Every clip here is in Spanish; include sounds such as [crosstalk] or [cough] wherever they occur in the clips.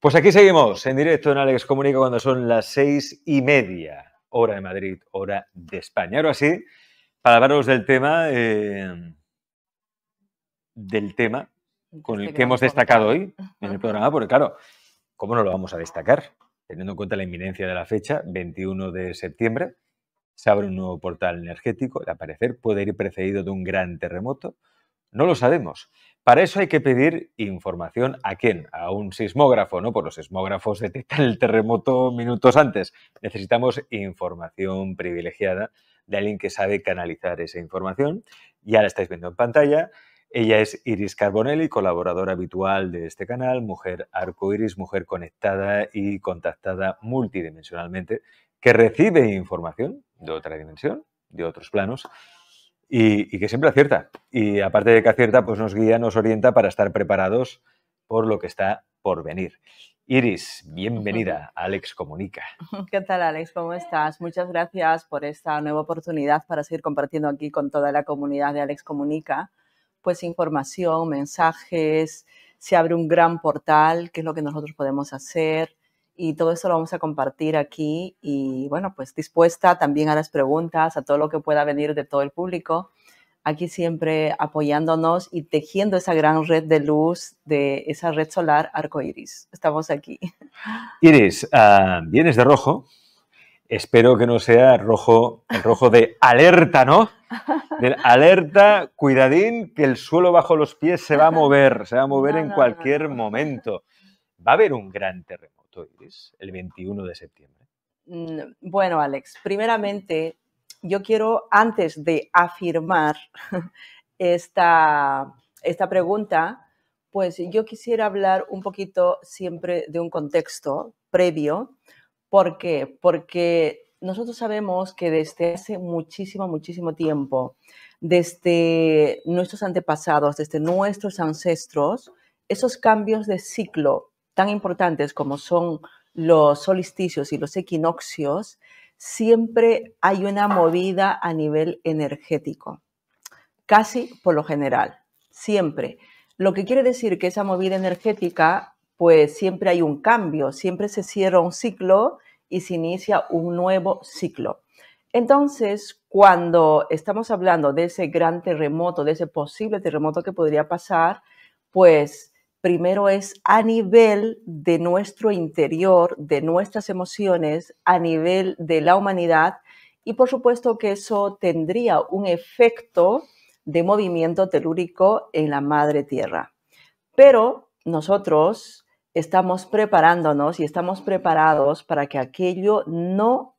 Pues aquí seguimos en directo en Alex Comunica cuando son las seis y media, hora de Madrid, hora de España. Ahora sí, para hablaros del tema, eh, del tema con el este que hemos destacado hoy en el programa, porque claro, ¿cómo no lo vamos a destacar? Teniendo en cuenta la inminencia de la fecha, 21 de septiembre, se abre un nuevo portal energético, al parecer puede ir precedido de un gran terremoto, no lo sabemos. Para eso hay que pedir información a quién, a un sismógrafo, ¿no? Por pues los sismógrafos [laughs] detectan el terremoto minutos antes. Necesitamos información privilegiada de alguien que sabe canalizar esa información. Ya la estáis viendo en pantalla. Ella es Iris Carbonelli, colaboradora habitual de este canal, mujer arcoiris, mujer conectada y contactada multidimensionalmente, que recibe información de otra dimensión, de otros planos, y, que siempre acierta. Y aparte de que acierta, pues nos guía, nos orienta para estar preparados por lo que está por venir. Iris, bienvenida a [laughs] Alex Comunica. ¿Qué tal, Alex? ¿Cómo estás? Muchas gracias por esta nueva oportunidad para seguir compartiendo aquí con toda la comunidad de Alex Comunica, pues información, mensajes, se abre un gran portal, qué es lo que nosotros podemos hacer, y todo eso lo vamos a compartir aquí y bueno, pues dispuesta también a las preguntas, a todo lo que pueda venir de todo el público. Aquí siempre apoyándonos y tejiendo esa gran red de luz, de esa red solar iris Estamos aquí. [laughs] Iris, uh, vienes de rojo. Espero que no sea rojo, rojo de alerta, ¿no? de alerta, cuidadín, que el suelo bajo los pies se va a mover, se va a mover en cualquier momento. ¿Va a haber un gran terremoto, Iris, el 21 de septiembre? Mm, bueno, Alex, primeramente yo quiero, antes de afirmar [laughs] esta, esta pregunta, pues yo quisiera hablar un poquito siempre de un contexto previo. ¿Por qué? Porque nosotros sabemos que desde hace muchísimo, muchísimo tiempo, desde nuestros antepasados, desde nuestros ancestros, esos cambios de ciclo tan importantes como son los solsticios y los equinoccios, siempre hay una movida a nivel energético, casi por lo general, siempre. Lo que quiere decir que esa movida energética, pues siempre hay un cambio, siempre se cierra un ciclo y se inicia un nuevo ciclo. Entonces, cuando estamos hablando de ese gran terremoto, de ese posible terremoto que podría pasar, pues primero es a nivel de nuestro interior, de nuestras emociones, a nivel de la humanidad y por supuesto que eso tendría un efecto de movimiento telúrico en la madre tierra. Pero nosotros estamos preparándonos y estamos preparados para que aquello no,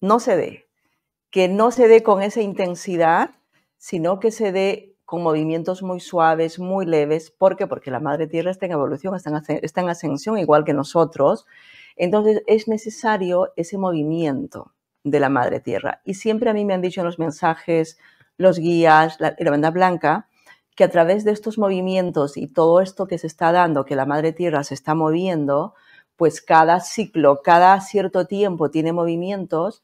no se dé, que no se dé con esa intensidad, sino que se dé movimientos muy suaves, muy leves. ¿Por Porque la madre tierra está en evolución, está en ascensión igual que nosotros. Entonces es necesario ese movimiento de la madre tierra. Y siempre a mí me han dicho en los mensajes, los guías, la banda blanca, que a través de estos movimientos y todo esto que se está dando, que la madre tierra se está moviendo, pues cada ciclo, cada cierto tiempo tiene movimientos,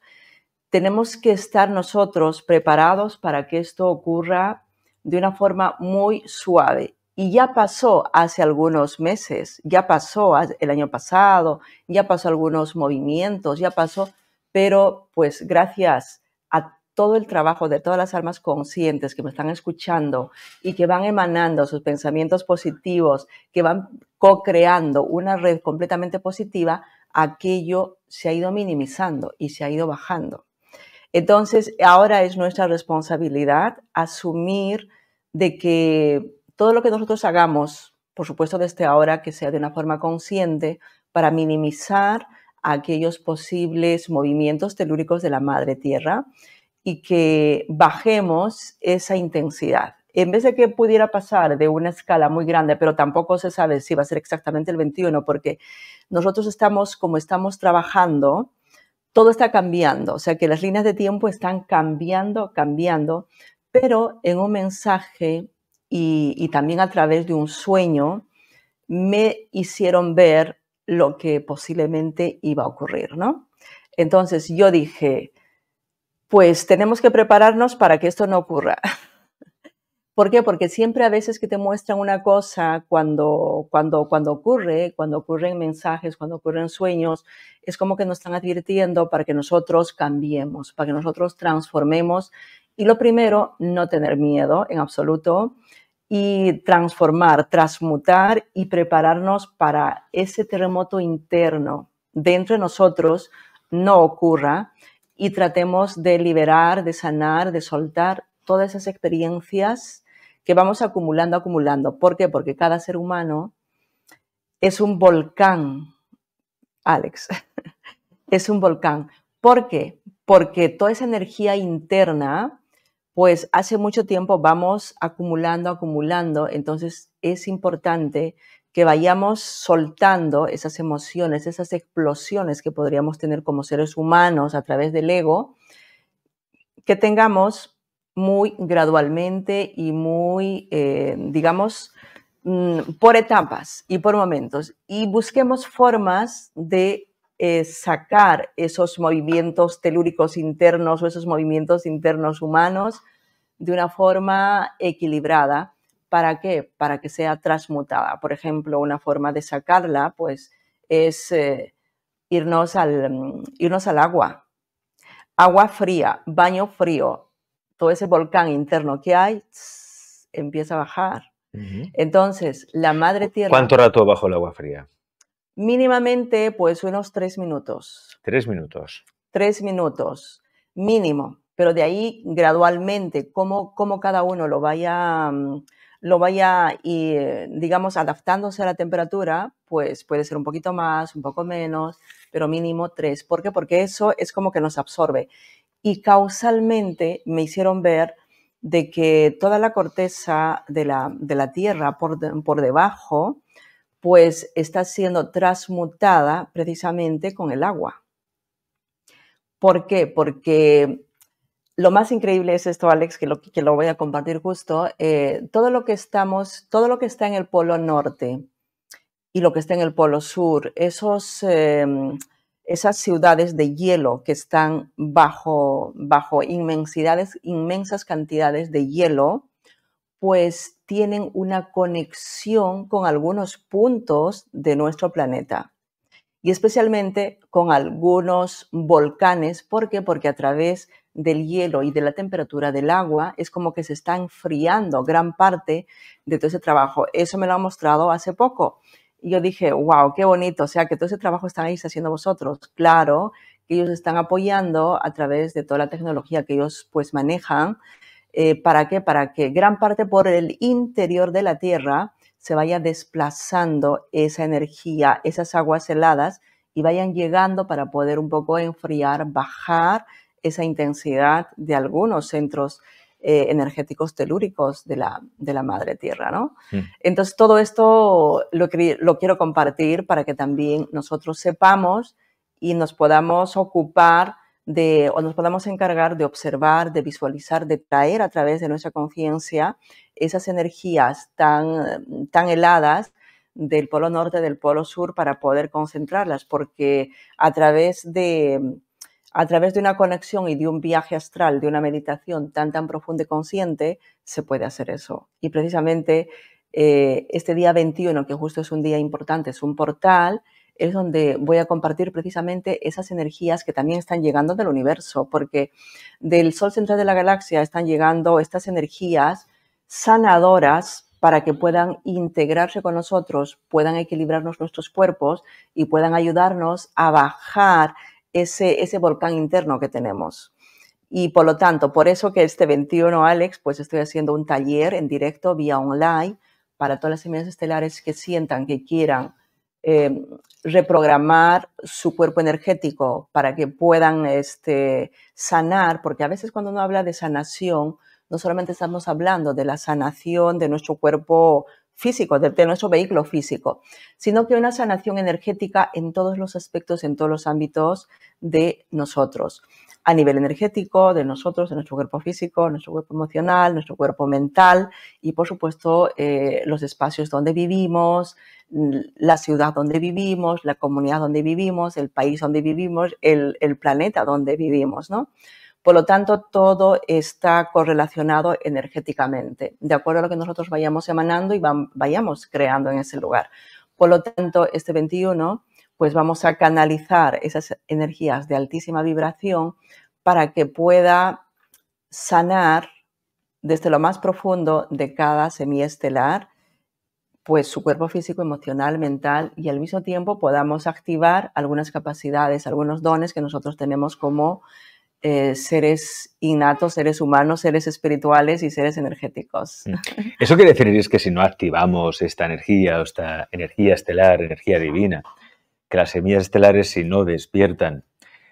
tenemos que estar nosotros preparados para que esto ocurra de una forma muy suave. Y ya pasó hace algunos meses, ya pasó el año pasado, ya pasó algunos movimientos, ya pasó, pero pues gracias a todo el trabajo de todas las almas conscientes que me están escuchando y que van emanando sus pensamientos positivos, que van co-creando una red completamente positiva, aquello se ha ido minimizando y se ha ido bajando. Entonces, ahora es nuestra responsabilidad asumir de que todo lo que nosotros hagamos, por supuesto desde ahora, que sea de una forma consciente, para minimizar aquellos posibles movimientos telúricos de la madre tierra y que bajemos esa intensidad. En vez de que pudiera pasar de una escala muy grande, pero tampoco se sabe si va a ser exactamente el 21, porque nosotros estamos, como estamos trabajando, todo está cambiando, o sea que las líneas de tiempo están cambiando, cambiando, pero en un mensaje y, y también a través de un sueño me hicieron ver lo que posiblemente iba a ocurrir, ¿no? Entonces yo dije, pues tenemos que prepararnos para que esto no ocurra. [laughs] ¿Por qué? Porque siempre a veces que te muestran una cosa cuando, cuando, cuando ocurre, cuando ocurren mensajes, cuando ocurren sueños, es como que nos están advirtiendo para que nosotros cambiemos, para que nosotros transformemos. Y lo primero, no tener miedo en absoluto y transformar, transmutar y prepararnos para ese terremoto interno dentro de nosotros no ocurra y tratemos de liberar, de sanar, de soltar todas esas experiencias que vamos acumulando, acumulando. ¿Por qué? Porque cada ser humano es un volcán, Alex, [laughs] es un volcán. ¿Por qué? Porque toda esa energía interna, pues hace mucho tiempo vamos acumulando, acumulando, entonces es importante que vayamos soltando esas emociones, esas explosiones que podríamos tener como seres humanos a través del ego, que tengamos muy gradualmente y muy, eh, digamos, mm, por etapas y por momentos. Y busquemos formas de eh, sacar esos movimientos telúricos internos o esos movimientos internos humanos de una forma equilibrada. ¿Para qué? Para que sea transmutada. Por ejemplo, una forma de sacarla, pues, es eh, irnos, al, mm, irnos al agua. Agua fría, baño frío, todo ese volcán interno que hay empieza a bajar. Entonces, la madre tierra... ¿Cuánto rato bajo el agua fría? Mínimamente, pues unos tres minutos. Tres minutos. Tres minutos, mínimo. Pero de ahí, gradualmente, como cada uno lo vaya, mm, lo vaya y, eh, digamos, adaptándose a la temperatura, pues puede ser un poquito más, un poco menos, pero mínimo tres. ¿Por qué? Porque eso es como que nos absorbe y causalmente me hicieron ver de que toda la corteza de la, Tierra por, debajo, pues está siendo transmutada precisamente con el agua. ¿Por qué? Porque lo más increíble es esto, Alex, que lo, que lo voy a compartir justo. Eh, todo lo que estamos, todo lo que está en el polo norte y lo que está en el polo sur, esos, em, esas ciudades de hielo que están bajo, inmensidades, inmensas cantidades de hielo, pues tienen una conexión con algunos puntos de nuestro planeta y especialmente con algunos volcanes. ¿Por qué? Porque a través del hielo y de la temperatura del agua es como que se está enfriando gran parte de todo ese trabajo. Eso me lo ha mostrado hace poco y yo dije, wow, qué bonito, o sea, que todo ese trabajo estáis haciendo vosotros. Claro, que ellos están apoyando a través de toda la tecnología que ellos pues manejan. Eh, ¿Para qué? Para que gran parte por el interior de la Tierra se vaya desplazando esa energía, esas aguas heladas y vayan llegando para poder un poco enfriar, bajar esa intensidad de algunos centros eh, energéticos telúricos de la, de la madre tierra, ¿no? Mm. Entonces, todo esto lo, lo quiero compartir para que también nosotros sepamos y nos podamos ocupar de, o nos podamos encargar de observar, de visualizar, de traer a través de nuestra conciencia esas energías tan, tan heladas del polo norte, del polo sur, para poder concentrarlas, porque a través de, a través de una conexión y de un viaje astral, de una meditación tan, tan profunda y consciente, se puede hacer eso. Y precisamente eh, este día 21, que justo es un día importante, es un portal, es donde voy a compartir precisamente esas energías que también están llegando del universo, porque del Sol central de la galaxia están llegando estas energías sanadoras para que puedan integrarse con nosotros, puedan equilibrarnos nuestros cuerpos y puedan ayudarnos a bajar ese, volcán interno que tenemos. Y por lo tanto, por eso que este 21 Alex, pues estoy haciendo un taller en directo vía online para todas las semillas estelares que sientan que quieran em, reprogramar su cuerpo energético para que puedan este, sanar, porque a veces cuando uno habla de sanación, no solamente estamos hablando de la sanación de nuestro cuerpo físico, de, nuestro vehículo físico, sino que una sanación energética en todos los aspectos, en todos los ámbitos de nosotros, a nivel energético, de nosotros, de nuestro cuerpo físico, nuestro cuerpo emocional, nuestro cuerpo mental y, por supuesto, eh, los espacios donde vivimos, mm, la ciudad donde vivimos, la comunidad donde vivimos, el país donde vivimos, el, el planeta donde vivimos, ¿no? Por lo tanto, todo está correlacionado energéticamente, de acuerdo a lo que nosotros vayamos emanando y vayamos creando en ese lugar. Por lo tanto, este 21, pues vamos a canalizar esas energías de altísima vibración para que pueda sanar desde lo más profundo de cada semiestelar, pues su cuerpo físico, emocional, mental y al mismo tiempo podamos activar algunas capacidades, algunos dones que nosotros tenemos como eh, seres innatos, seres humanos, seres espirituales y seres energéticos. Mm. Eso quiere decir es que si no activamos esta energía, esta energía estelar, energía divina, que las semillas estelares si no despiertan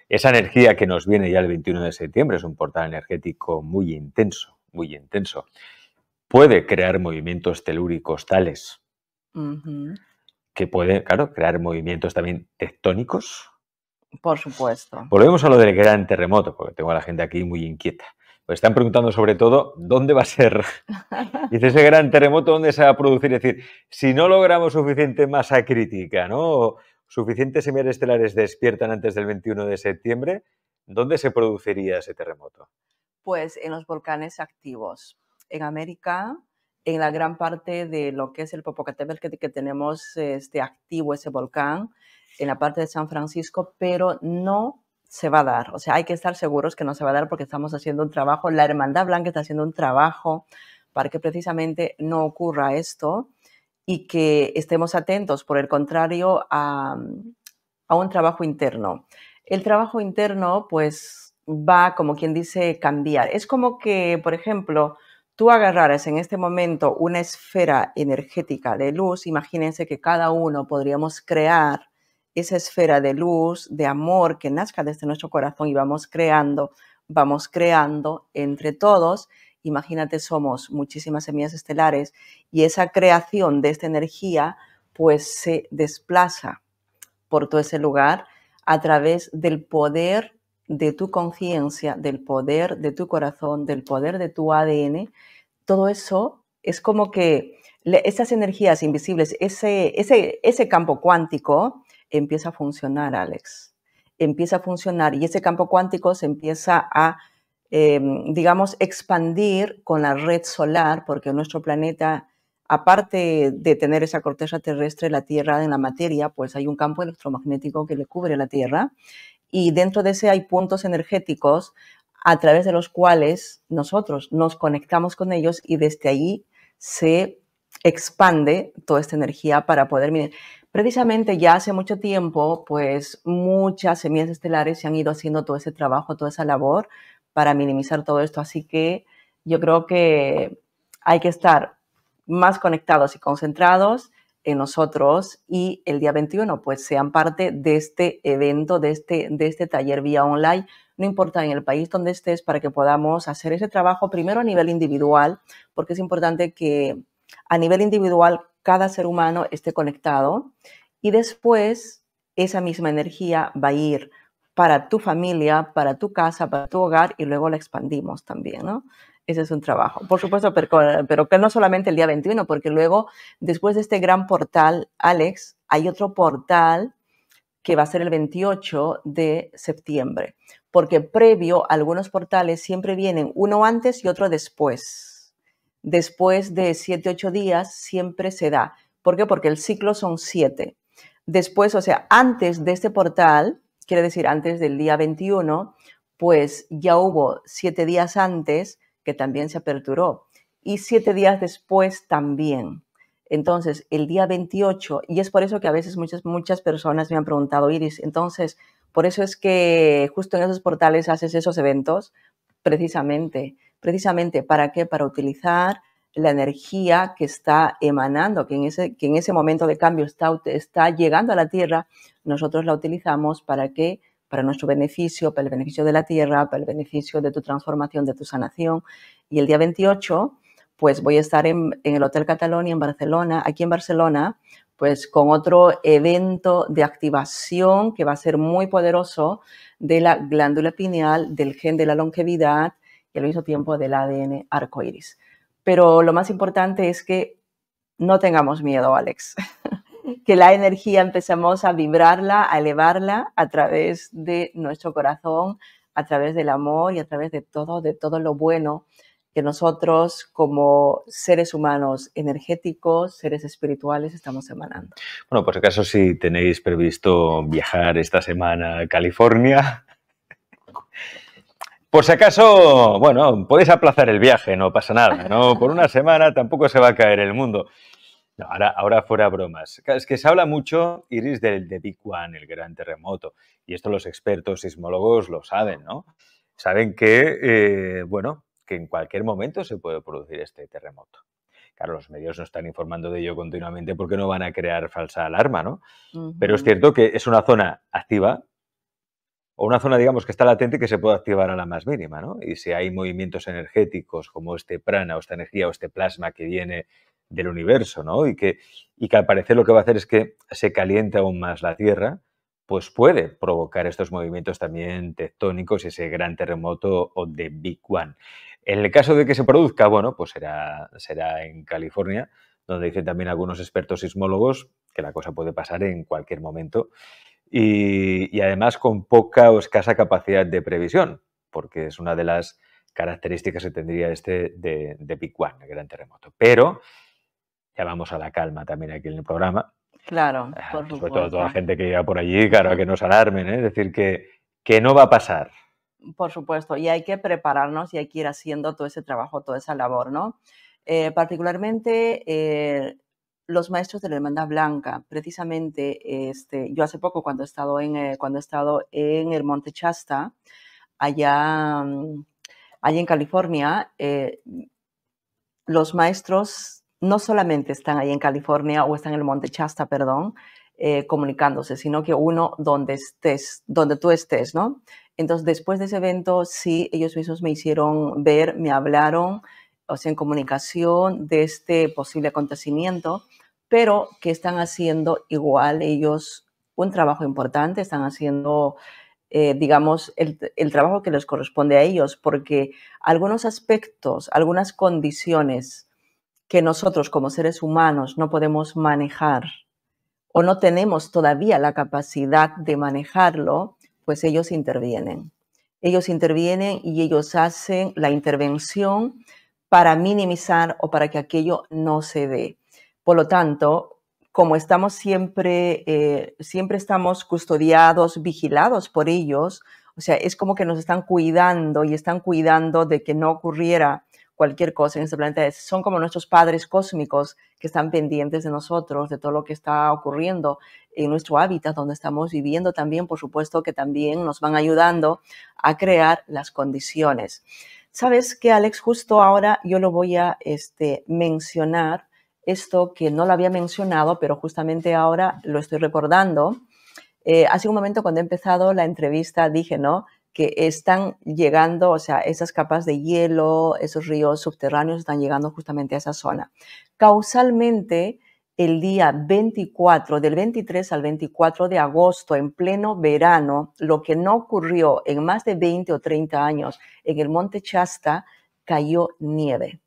esa energía que nos viene ya el 21 de septiembre, es un portal energético muy intenso, muy intenso, puede crear movimientos telúricos tales que pueden, claro, crear movimientos también tectónicos por supuesto. Volvemos a lo del gran terremoto, porque tengo a la gente aquí muy inquieta. Pues están preguntando sobre todo dónde va a ser. [laughs] Dice ese gran terremoto, ¿dónde se va a producir? Es decir, si no logramos suficiente masa crítica, ¿no? Suficientes semillas estelares despiertan antes del 21 de septiembre, ¿dónde se produciría ese terremoto? Pues en los volcanes activos. En América, en la gran parte de lo que es el Popocatépetl que, que tenemos este activo ese volcán, en la parte de San Francisco, pero no se va a dar. O sea, hay que estar seguros que no se va a dar porque estamos haciendo un trabajo, la Hermandad Blanca está haciendo un trabajo para que precisamente no ocurra esto y que estemos atentos, por el contrario, a, un trabajo interno. El trabajo interno, pues, va, como quien dice, cambiar. Es como que, por ejemplo, tú agarraras en este momento una esfera energética de luz, imagínense que cada uno podríamos crear esa esfera de luz, de amor que nazca desde nuestro corazón y vamos creando, vamos creando entre todos. Imagínate, somos muchísimas semillas estelares y esa creación de esta energía pues se desplaza por todo ese lugar a través del poder de tu conciencia, del poder de tu corazón, del poder de tu ADN. Todo eso es como que esas energías invisibles, ese, ese, ese campo cuántico, empieza a funcionar, Alex. Empieza a funcionar y ese campo cuántico se empieza a, em, digamos, expandir con la red solar, porque nuestro planeta, aparte de tener esa corteza terrestre, la Tierra en la materia, pues hay un campo electromagnético que le cubre la Tierra y dentro de ese hay puntos energéticos a través de los cuales nosotros nos conectamos con ellos y desde ahí se expande toda esta energía para poder Precisamente ya hace mucho tiempo, pues muchas semillas estelares se han ido haciendo todo ese trabajo, toda esa labor para minimizar todo esto. Así que yo creo que hay que estar más conectados y concentrados en nosotros y el día 21 pues sean parte de este evento, de este, de este taller vía online, no importa en el país donde estés, para que podamos hacer ese trabajo primero a nivel individual, porque es importante que a nivel individual cada ser humano esté conectado y después esa misma energía va a ir para tu familia, para tu casa, para tu hogar y luego la expandimos también, ¿no? Ese es un trabajo. Por supuesto, pero, no solamente el día 21, porque luego, después de este gran portal, Alex, hay otro portal que va a ser el 28 de septiembre, porque previo algunos portales siempre vienen uno antes y otro después después de 7, 8 días siempre se da. ¿Por qué? Porque el ciclo son 7. Después, o sea, antes de este portal, quiere decir antes del día 21, pues ya hubo 7 días antes que también se aperturó y 7 días después también. Entonces, el día 28, y es por eso que a veces muchas, muchas personas me han preguntado, Iris, entonces, por eso es que justo en esos portales haces esos eventos, precisamente, precisamente para qué, para utilizar la energía que está emanando, que en ese, que en ese momento de cambio está, está llegando a la Tierra, nosotros la utilizamos para qué? para nuestro beneficio, para el beneficio de la tierra, para el beneficio de tu transformación, de tu sanación. Y el día 28, pues voy a estar en, en, el Hotel Catalonia, en Barcelona, aquí en Barcelona, pues con otro evento de activación que va a ser muy poderoso de la glándula pineal, del gen de la longevidad y al mismo tiempo del ADN arcoiris. Pero lo más importante es que no tengamos miedo, Alex. [laughs] que la energía empezamos a vibrarla, a elevarla a través de nuestro corazón, a través del amor y a través de todo, de todo lo bueno que nosotros como seres humanos energéticos, seres espirituales, estamos emanando. Bueno, por si acaso si tenéis previsto viajar esta semana a California, por si acaso, bueno, podéis aplazar el viaje, no pasa nada, ¿no? Por una semana tampoco se va a caer el mundo. ahora, ahora fuera bromas. Es que se habla mucho, Iris, del de Big One, el gran terremoto. Y esto los expertos sismólogos lo saben, ¿no? Saben que, eh, bueno, que en cualquier momento se puede producir este terremoto. Claro, los medios no están informando de ello continuamente porque no van a crear falsa alarma, ¿no? Pero es cierto que es una zona activa o una zona, digamos, que está latente y que se puede activar a la más mínima, ¿no? Y si hay movimientos energéticos como este prana o esta energía o este plasma que viene del universo, ¿no? Y que, y que al parecer lo que va a hacer es que se caliente aún más la Tierra, pues puede provocar estos movimientos también tectónicos y ese gran terremoto o de Big One. En el caso de que se produzca, bueno, pues será, será en California, donde dicen también algunos expertos sismólogos que la cosa puede pasar en cualquier momento y, además con poca o escasa capacidad de previsión, porque es una de las características que tendría este de, de Big One, el gran terremoto. Pero ya vamos a la calma también aquí en el programa. Claro, ah, por sobre todo toda la gente que llega por allí, claro, que nos alarmen, ¿eh? es decir, que, que no va a pasar. Por supuesto, y hay que prepararnos y hay que ir haciendo todo ese trabajo, toda esa labor, ¿no? Eh, particularmente eh, los maestros de la Hermandad Blanca. Precisamente, este, yo hace poco cuando he estado en, eh, cuando he estado en el Monte Chasta, allá, mm, allá en California, eh, los maestros no solamente están ahí en California o están en el Monte Chasta, perdón, eh, comunicándose, sino que uno donde estés, donde tú estés, ¿no? Entonces, después de ese evento, sí, ellos mismos me hicieron ver, me hablaron, o sea, en comunicación de este posible acontecimiento pero que están haciendo igual ellos un trabajo importante, están haciendo, eh, digamos, el, el, trabajo que les corresponde a ellos, porque algunos aspectos, algunas condiciones que nosotros como seres humanos no podemos manejar o no tenemos todavía la capacidad de manejarlo, pues ellos intervienen. Ellos intervienen y ellos hacen la intervención para minimizar o para que aquello no se dé. Por lo tanto, como estamos siempre, eh, siempre estamos custodiados, vigilados por ellos, o sea, es como que nos están cuidando y están cuidando de que no ocurriera cualquier cosa en este planeta. Son como nuestros padres cósmicos que están pendientes de nosotros, de todo lo que está ocurriendo en nuestro hábitat donde estamos viviendo también, por supuesto que también nos van ayudando a crear las condiciones. ¿Sabes que Alex? Justo ahora yo lo voy a este, mencionar esto que no lo había mencionado, pero justamente ahora lo estoy recordando. Eh, hace un momento cuando he empezado la entrevista dije, ¿no? Que están llegando, o sea, esas capas de hielo, esos ríos subterráneos están llegando justamente a esa zona. Causalmente, el día 24, del 23 al 24 de agosto, en pleno verano, lo que no ocurrió en más de 20 o 30 años en el Monte Chasta, cayó nieve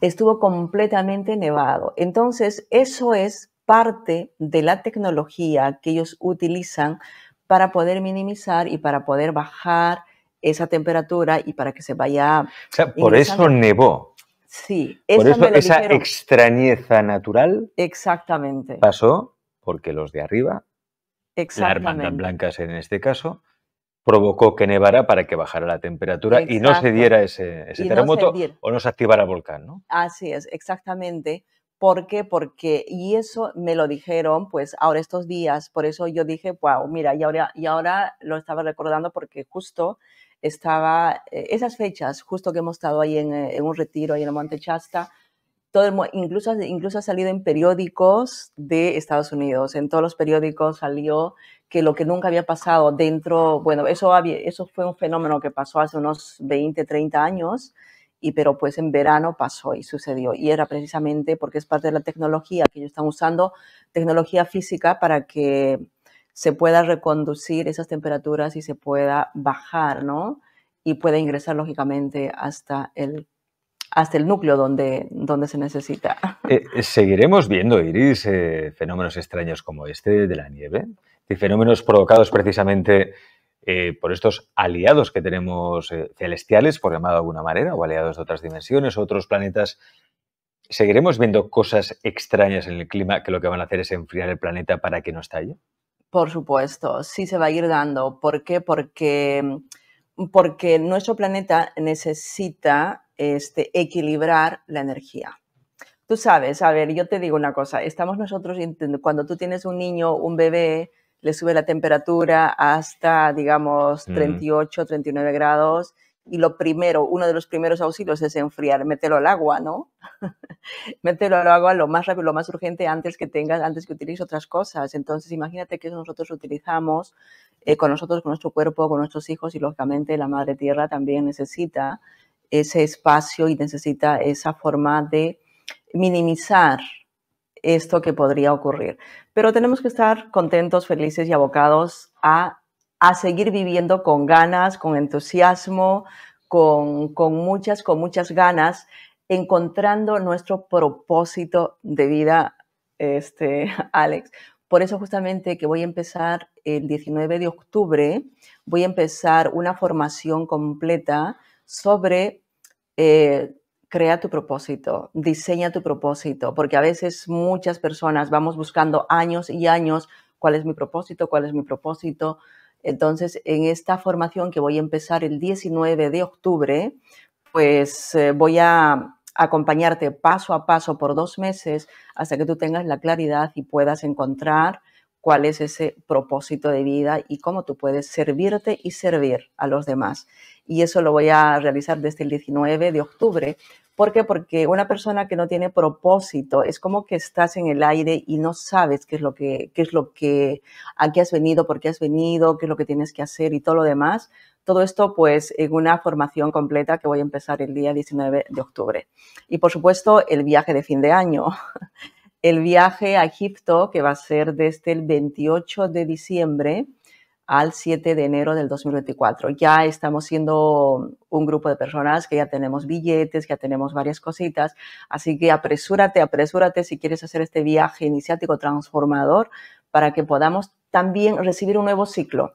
estuvo completamente nevado. Entonces, eso es parte de la tecnología que ellos utilizan para poder minimizar y para poder bajar esa temperatura y para que se vaya. O sea, por eso nevó. Sí, por eso esa extrañeza natural. Exactamente. Pasó porque los de arriba, la hermandad blancas en este caso, provocó que nevara para que bajara la temperatura y no se diera ese, terremoto o no se activara el volcán, ¿no? Así es, exactamente. ¿Por qué? Porque, y eso me lo dijeron, pues ahora estos días, por eso yo dije, wow, mira, y ahora, y ahora lo estaba recordando porque justo estaba, eh, esas fechas, justo que hemos estado ahí en, eh, un retiro, ahí en el Monte Chasta, incluso, incluso ha salido en periódicos de Estados Unidos, en todos los periódicos salió que lo que nunca había pasado dentro, bueno, eso, eso fue un fenómeno que pasó hace unos 20, 30 años, y pero pues en verano pasó y sucedió. Y era precisamente porque es parte de la tecnología que ellos están usando, tecnología física para que se pueda reconducir esas temperaturas y se pueda bajar, ¿no? Y pueda ingresar lógicamente hasta el hasta el núcleo donde, donde se necesita. Eh, eh, seguiremos viendo, Iris, eh, fenómenos extraños como este de la nieve y fenómenos provocados precisamente por estos aliados que tenemos celestiales, por llamado de alguna manera, o aliados de otras dimensiones, otros planetas. ¿Seguiremos viendo cosas extrañas en el clima que lo que van a hacer es enfriar el planeta para que no estalle? Por supuesto, sí se va a ir dando. ¿Por qué? porque nuestro planeta necesita este, equilibrar la energía. Tú sabes, a ver, yo te digo una cosa, estamos nosotros, cuando tú tienes un niño, un bebé, le sube la temperatura hasta, digamos, 38, mm. 39 grados, y lo primero, uno de los primeros auxilios es enfriar, mételo al agua, ¿no? [laughs] mételo al agua lo más rápido, lo más urgente antes que tengas, antes que utilices otras cosas. Entonces, imagínate que nosotros utilizamos eh, con nosotros, con nuestro cuerpo, con nuestros hijos y lógicamente la madre tierra también necesita ese espacio y necesita esa forma de minimizar esto que podría ocurrir. Pero tenemos que estar contentos, felices y abocados a, seguir viviendo con ganas, con entusiasmo, con, muchas, con muchas ganas, encontrando nuestro propósito de vida, este, [laughs] Alex. Por eso justamente que voy a empezar el 19 de octubre, voy a empezar una formación completa sobre eh, crea tu propósito, diseña tu propósito, porque a veces muchas personas vamos buscando años y años cuál es mi propósito, cuál es mi propósito. Entonces, en esta formación que voy a empezar el 19 de octubre, pues eh, voy a acompañarte paso a paso por dos meses hasta que tú tengas la claridad y puedas encontrar cuál es ese propósito de vida y cómo tú puedes servirte y servir a los demás. Y eso lo voy a realizar desde el 19 de octubre. ¿Por qué? Porque una persona que no tiene propósito es como que estás en el aire y no sabes qué es lo que, qué es lo que, a qué has venido, por qué has venido, qué es lo que tienes que hacer y todo lo demás. Todo esto pues en una formación completa que voy a empezar el día 19 de octubre. Y por supuesto el viaje de fin de año. [laughs] el viaje a Egipto, que va a ser desde el 28 de diciembre al 7 de enero del 2024. Ya estamos siendo un grupo de personas que ya tenemos billetes, ya tenemos varias cositas, así que apresúrate, apresúrate si quieres hacer este viaje iniciático transformador para que podamos también recibir un nuevo ciclo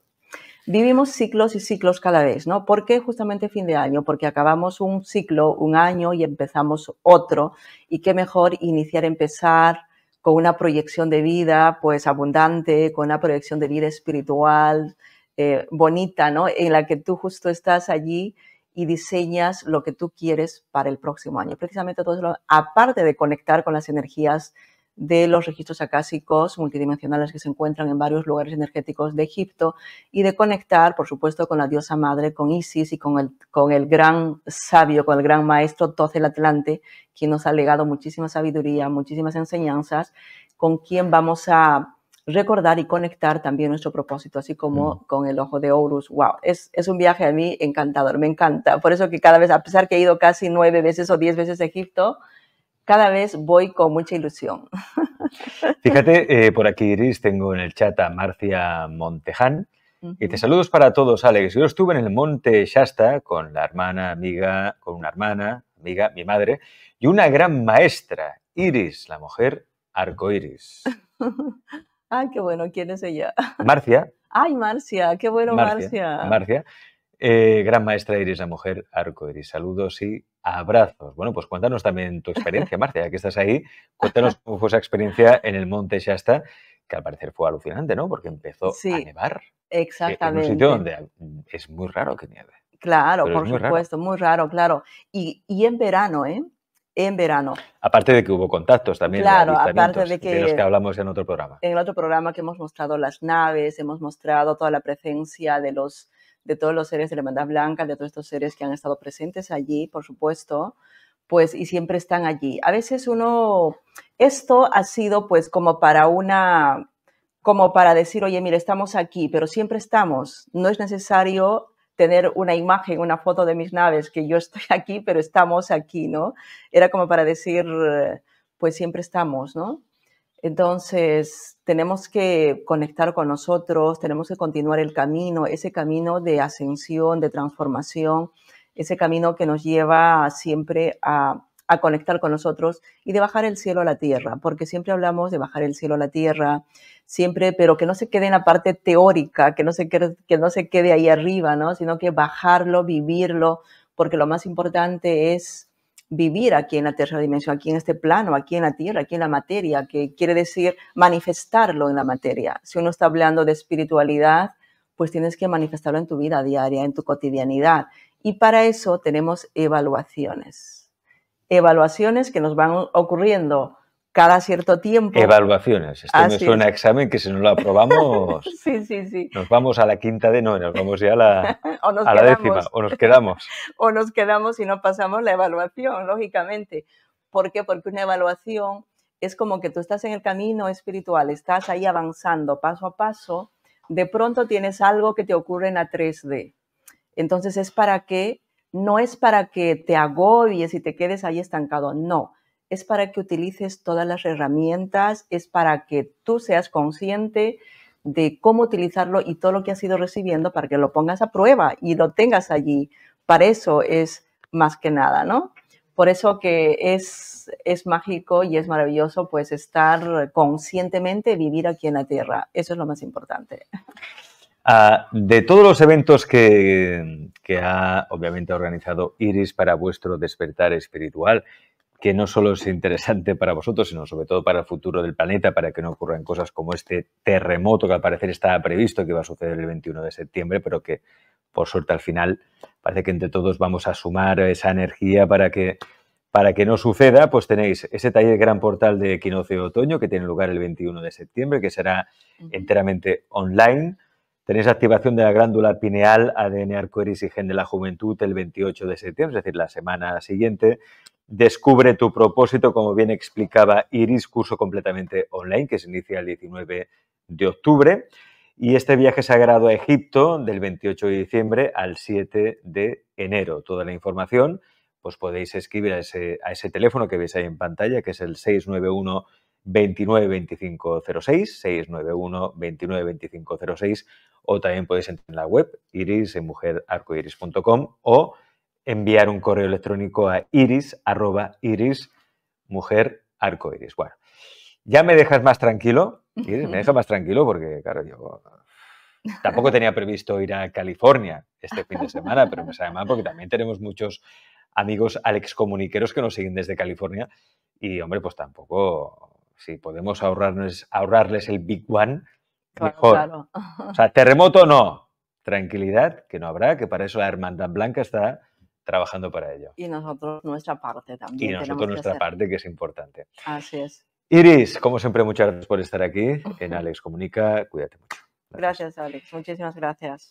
vivimos ciclos y ciclos cada vez, ¿no? ¿Por qué justamente fin de año? Porque acabamos un ciclo, un año y empezamos otro. Y qué mejor iniciar, empezar con una proyección de vida, pues abundante, con una proyección de vida espiritual, eh, bonita, ¿no? En la que tú justo estás allí y diseñas lo que tú quieres para el próximo año. Precisamente todo eso, aparte de conectar con las energías de los registros acásicos multidimensionales que se encuentran en varios lugares energéticos de Egipto y de conectar, por supuesto, con la diosa madre, con Isis y con el, gran sabio, con el gran maestro Toz el Atlante, quien nos ha legado muchísima sabiduría, muchísimas enseñanzas, con quien vamos a recordar y conectar también nuestro propósito, así como mm. con el ojo de Horus. ¡Wow! Es, es, un viaje a mí encantador, me encanta. Por eso que cada vez, a pesar que he ido casi nueve veces o diez veces a Egipto, cada vez voy con mucha ilusión. [laughs] Fíjate, eh, por aquí Iris tengo en el chat a Marcia Monteján. Y te saludos para todos, Alex. Yo estuve en el Monte Shasta con la hermana, amiga, con una hermana, amiga, mi madre, y una gran maestra, Iris, la mujer arcoiris. Ay, [laughs] ah, qué bueno, ¿quién es ella? [laughs] Marcia. Ay, Marcia, qué bueno, Marcia. Marcia, eh, gran maestra Iris, la mujer arcoiris. Saludos y abrazos. Bueno, pues cuéntanos también tu experiencia, Marcia, ya que estás ahí. Cuéntanos cómo fue esa experiencia en el Monte Shasta, que al parecer fue alucinante, ¿no? Porque empezó a nevar. Exactamente. Eh, en un sitio donde mm, es muy raro que nieve. Claro, por supuesto, muy raro, claro. Y, y en verano, ¿eh? en verano. Aparte de que hubo contactos también. Claro, aparte de que... De los que hablamos en otro programa. En el otro programa que hemos mostrado las naves, hemos mostrado toda la presencia de los de todos los seres de la Hermandad Blanca, de todos estos seres que han estado presentes allí, por supuesto, pues y siempre están allí. A veces uno, esto ha sido pues como para una, como para decir, oye, mira, estamos aquí, pero siempre estamos. No es necesario tener una imagen, una foto de mis naves, que yo [laughs] estoy aquí, pero estamos aquí, ¿no? Era como para decir, pues siempre estamos, ¿no? Entonces, tenemos que conectar con nosotros, tenemos que continuar el camino, ese camino de ascensión, de transformación, ese camino que nos lleva siempre a, conectar con nosotros y de bajar el cielo a la tierra, porque siempre hablamos de bajar el cielo a la tierra, siempre, pero que no se quede en la parte teórica, que no se quede, que no se quede ahí arriba, ¿no? sino que bajarlo, vivirlo, porque lo más importante es vivir aquí en la tercera dimensión, aquí en este plano, aquí en la tierra, aquí en la materia, que quiere decir manifestarlo en la materia. Si uno está hablando de espiritualidad, pues tienes que manifestarlo en tu vida diaria, en tu cotidianidad. Y para eso tenemos evaluaciones. Evaluaciones que nos van ocurriendo cada cierto tiempo. Evaluaciones. Esto me suena examen que si no lo aprobamos. [laughs] sí, sí, sí. Nos vamos a la quinta de no, nos vamos ya a la, [laughs] décima, o nos [laughs] quedamos. o nos quedamos y no pasamos la evaluación, lógicamente. ¿Por qué? Porque una evaluación es como que tú estás en el camino espiritual, estás ahí avanzando paso a paso, de pronto tienes algo que te ocurre en la 3D. Entonces es para qué? no es para que te agobies y te quedes ahí estancado, no es para que utilices todas las herramientas, es para que tú seas consciente de cómo utilizarlo y todo lo que has ido recibiendo para que lo pongas a prueba y lo tengas allí. Para eso es más que nada, ¿no? Por eso que es, es mágico y es maravilloso pues estar conscientemente, vivir aquí en la Tierra. Eso es lo más importante. Ah, de todos los eventos que, que ha obviamente organizado Iris para vuestro despertar espiritual, que no solo es interesante para vosotros, sino sobre todo para el futuro del planeta, para que no ocurran cosas como este terremoto que al parecer estaba previsto que iba a suceder el 21 de septiembre, pero que por suerte al final parece que entre todos vamos a sumar esa energía para que, para que no suceda, pues tenéis ese taller Gran Portal de Equinoccio de Otoño que tiene lugar el 21 de septiembre, que será enteramente online. Tenéis activación de la glándula pineal, ADN arcoiris y gen de la juventud el 28 de septiembre, es decir, la semana siguiente. Descubre tu propósito, como bien explicaba Iris, curso completamente online que se inicia el 19 de octubre. Y este viaje sagrado a Egipto del 28 de diciembre al 7 de enero. Toda la información pues podéis escribir a ese, teléfono que veis ahí en pantalla, que es el 691 292506 691 29 o también podéis entrar en la web iris en mujerarcoiris.com o enviar un correo electrónico a iris, arroba, iris, mujer, arcoiris. Bueno, ya me dejas más tranquilo, me deja [laughs] más tranquilo porque, claro, yo tampoco tenía previsto ir a California este fin de semana, pero me sabe mal porque también tenemos muchos amigos alexcomuniqueros que nos siguen desde California y, hombre, pues tampoco, si podemos ahorrarles, ahorrarles el Big One, mejor. O sea, terremoto no, tranquilidad, que no habrá, que para eso la Hermandad Blanca está trabajando para ello. Y nosotros nuestra parte también. Y nosotros nuestra parte, que es importante. Así es. Iris, como siempre, muchas gracias por estar aquí en [laughs] Alex Comunica. Cuídate mucho. gracias Alex. Muchísimas gracias.